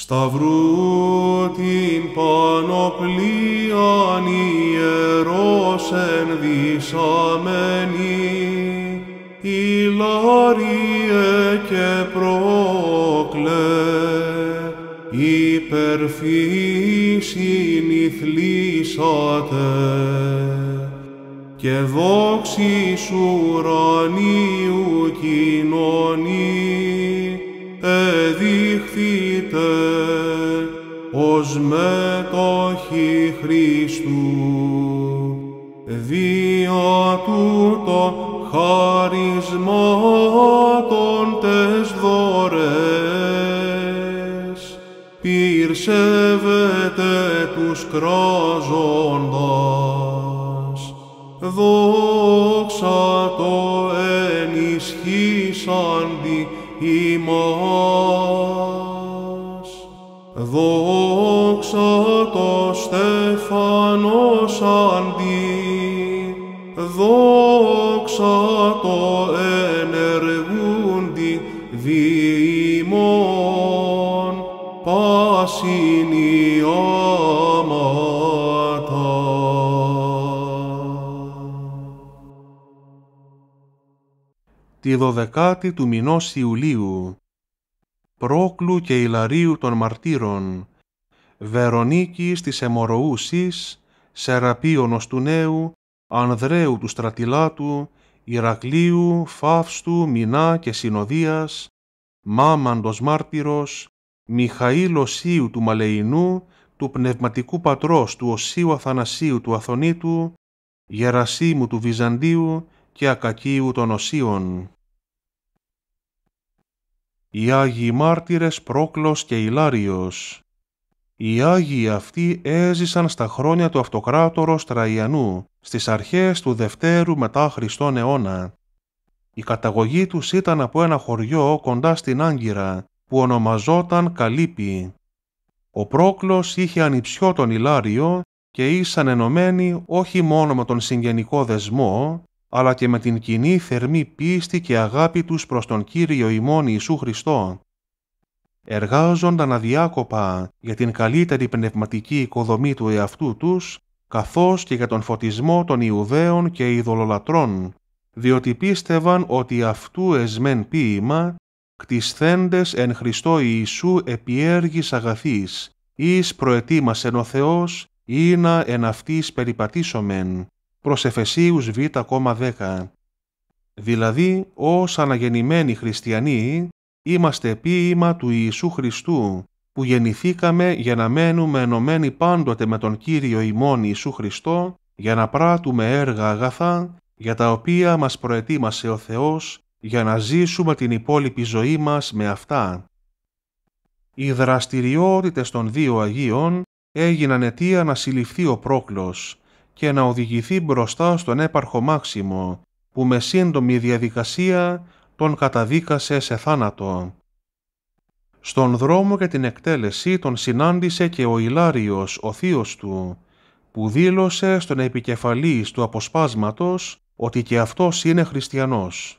Σταυρού την πανοπλίαν ιερός ενδυσαμένη, Λαρία και πρόκλε, υπερφύσιν ηθλίσατε, και δόξης ουρανίου κοινωνείς, εδειχθείτε ως μετοχή Χριστού. Δύο τούτο χαρισμάτων τες δωρές πυρσεύεται τους κράζοντας. ημάς. Δόξα το Στεφανός αντί, δόξα το τη δωδεκάτη του μηνός Ιουλίου, Πρόκλου και Ηλαρίου των Μαρτύρων, Βερονίκης της Εμωροούσης, Σεραπίωνος του Νέου, Ανδρέου του Στρατιλάτου, Ηρακλείου, Φαύστου, Μινά και Συνοδείας, Μάμαντος Μάρτυρος, Μιχαήλ Οσίου του Μαλεϊνού, του πνευματικού πατρός του Οσίου Αθανασίου του Αθωνίτου, Γερασίμου του Βυζαντίου και ακακίου των οσίων. Οι Άγιοι Μάρτυρες Πρόκλος και Ηλάριος. Οι Άγιοι αυτοί έζησαν στα χρόνια του Αυτοκράτορος Τραϊανού, στις αρχές του Δευτέρου μετά Χριστόν αιώνα. Η καταγωγή τους ήταν από ένα χωριό κοντά στην Άγκυρα, που ονομαζόταν Καλύπη. Ο Πρόκλος είχε ανιψιό τον Ηλάριο και ήσαν ενωμένοι όχι μόνο με τον συγγενικό δεσμό, αλλά και με την κοινή θερμή πίστη και αγάπη τους προς τον Κύριο ημών Ιησού Χριστό. Εργάζονταν αδιάκοπα για την καλύτερη πνευματική οικοδομή του εαυτού τους, καθώς και για τον φωτισμό των Ιουδαίων και ειδωλολατρών, διότι πίστευαν ότι αυτού εσμέν ποίημα, κτισθέντες εν Χριστώ Ιησού επιέργης αγαθής, εις προετοίμασεν ο Θεός, ή να εν αυτής περιπατήσομεν προς Εφεσίους Β,10. Δηλαδή, ως αναγεννημένοι χριστιανοί, είμαστε ποίημα του Ιησού Χριστού, που γεννηθήκαμε για να μένουμε ενωμένοι πάντοτε με τον Κύριο ημών Ιησού Χριστό, για να πράττουμε έργα αγαθά, για τα οποία μας προετοίμασε ο Θεός, για να ζήσουμε την υπόλοιπη ζωή μας με αυτά. Οι δραστηριότητες των δύο Αγίων έγιναν αιτία να συλληφθεί ο πρόκλος, και να οδηγηθεί μπροστά στον έπαρχο Μάξιμο, που με σύντομη διαδικασία τον καταδίκασε σε θάνατο. Στον δρόμο και την εκτέλεση τον συνάντησε και ο Ιλάριος, ο θείος του, που δήλωσε στον επικεφαλής του αποσπάσματος ότι και αυτός είναι χριστιανός.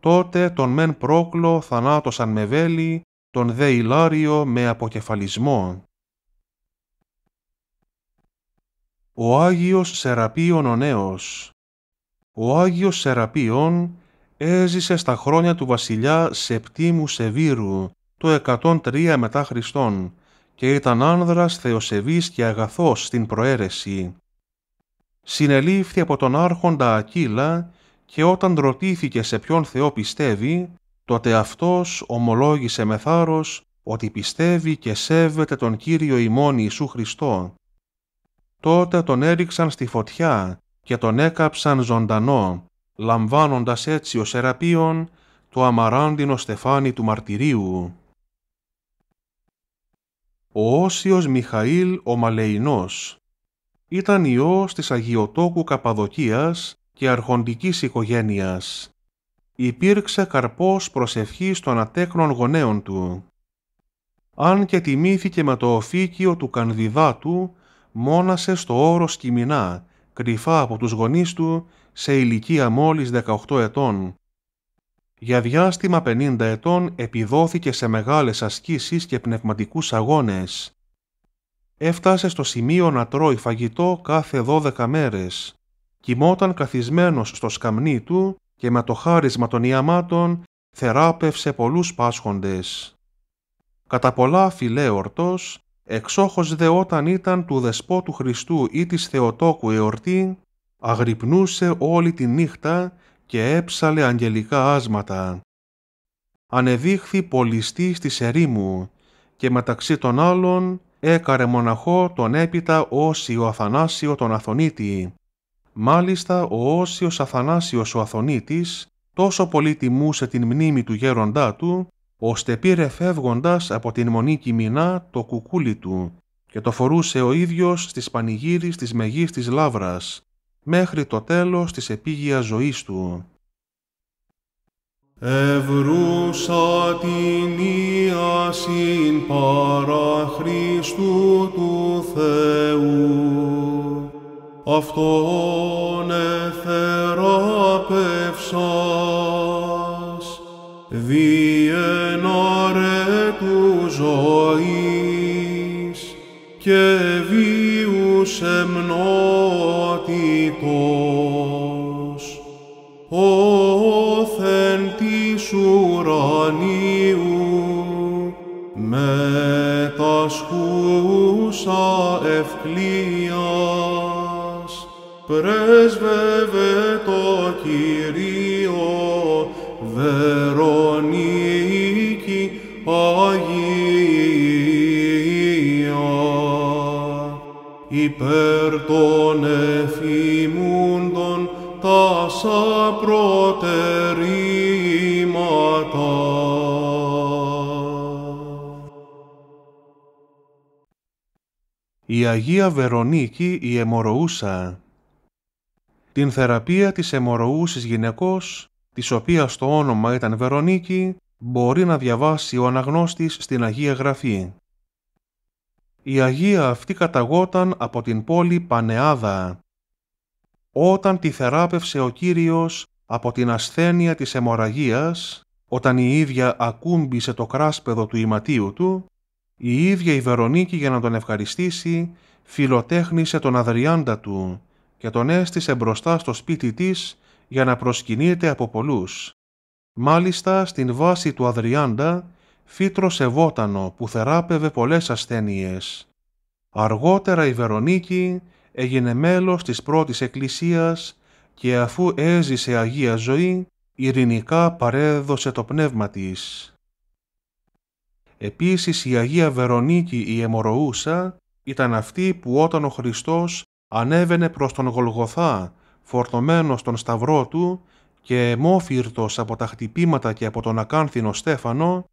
Τότε τον μεν πρόκλο θανάτωσαν με βέλη, τον δε Ιλάριο με αποκεφαλισμό. ο Άγιος Σεραπείον ο Νέος. Ο Άγιος Σεραπείον έζησε στα χρόνια του βασιλιά Σεπτίμου Σεβίρου, το 103 μετά Χριστόν, και ήταν άνδρας θεοσεβής και αγαθός στην προαίρεση. Συνελήφθη από τον άρχοντα Ακύλα και όταν ρωτήθηκε σε ποιον Θεό πιστεύει, τότε αυτός ομολόγησε με θάρρος ότι πιστεύει και σέβεται τον Κύριο ημών Ιησού Χριστό τότε τον έριξαν στη φωτιά και τον έκαψαν ζωντανό, λαμβάνοντας έτσι ο σεραπείων το αμαράντινο στεφάνι του μαρτυρίου. Ο Όσιος Μιχαήλ ο Μαλεϊνός ήταν ιός της Αγιοτόκου Καπαδοκίας και αρχοντικής οικογένειας. Υπήρξε καρπός προσευχής των ατέκνων γονέων του. Αν και τιμήθηκε με το οφήκιο του Κανδιδάτου μόνασε στο όρο Σκυμινά, κρυφά από τους γονείς του, σε ηλικία μόλις 18 ετών. Για διάστημα 50 ετών επιδόθηκε σε μεγάλες ασκήσεις και πνευματικούς αγώνες. Έφτασε στο σημείο να τρώει φαγητό κάθε 12 μέρες. Κοιμόταν καθισμένος στο σκαμνί του και με το χάρισμα των ιαμάτων θεράπευσε πολλούς πάσχοντες. Κατά πολλά φιλέορτος, Εξόχως δε όταν ήταν του δεσπότου Χριστού ή της Θεοτόκου εορτή, αγρυπνούσε όλη τη νύχτα και έψαλε αγγελικά άσματα. Ανεδείχθη πολιστή στις ερήμου και μεταξύ των άλλων έκαρε μοναχό τον έπειτα Όσιο Αθανάσιο τον Αθωνίτη. Μάλιστα ο Όσιος Αθανάσιος ο Αθωνίτης τόσο πολύ τιμούσε την μνήμη του γέροντά του ώστε πήρε φεύγοντας από την μονή Κιμινά το κουκούλι του και το φορούσε ο ίδιος στις πανηγύρις της μεγής της Λάβρας, μέχρι το τέλος της επίγεια ζωής του. Ευρούσα την Ιασύν παρά Χριστού του Θεού, αυτόν εθεραπεύσας, και βίου σεμνότητος, όθεν της ουρανίου, μετασχούσα ευκλίας, πρεσβευε η Αγία Βερονίκη η Εμοροούσα. Την θεραπεία της αιμορροούσης γυναικός, της οποίας το όνομα ήταν Βερονίκη, μπορεί να διαβάσει ο αναγνώστης στην Αγία Γραφή. Η Αγία αυτή καταγόταν από την πόλη Πανεάδα. Όταν τη θεράπευσε ο Κύριος από την ασθένεια της αιμορραγίας, όταν η ίδια ακούμπησε το κράσπεδο του ηματίου του, η ίδια η Βερονίκη για να τον ευχαριστήσει φιλοτέχνησε τον αδριάντα του και τον έστησε μπροστά στο σπίτι της για να προσκυνείται από πολλούς. Μάλιστα στην βάση του αδριάντα φύτρωσε βότανο που θεράπευε πολλές ασθένειες. Αργότερα η Βερονίκη έγινε μέλος της πρώτης εκκλησίας και αφού έζησε Αγία Ζωή, ειρηνικά παρέδωσε το πνεύμα της. Επίσης η Αγία Βερονίκη η Εμοροούσα ήταν αυτή που όταν ο Χριστός ανέβαινε προς τον Γολγοθά φορτωμένος τον σταυρό του και αιμόφυρτος από τα χτυπήματα και από τον ακάνθινο Στέφανο,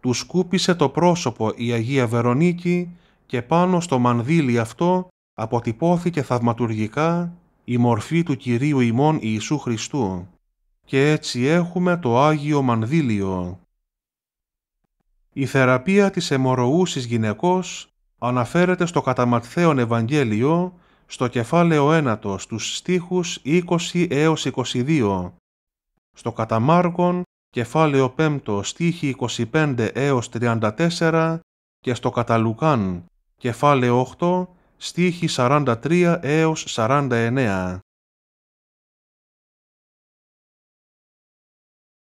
του σκούπισε το πρόσωπο η Αγία Βερονίκη και πάνω στο μανδύλι αυτό αποτυπώθηκε θαυματουργικά η μορφή του Κυρίου ημών Ιησού Χριστού. Και έτσι έχουμε το Άγιο Μανδύλιο. Η θεραπεία της αιμορροούσης γυναικός αναφέρεται στο καταματθέον Ευαγγέλιο, στο κεφάλαιο 1, στους στίχους 20 έως 22, στο κατάμάργον κεφάλαιο 5, στίχοι 25 έως 34 και στο καταλουκάν, κεφάλαιο 8, στίχοι 43 έως 49.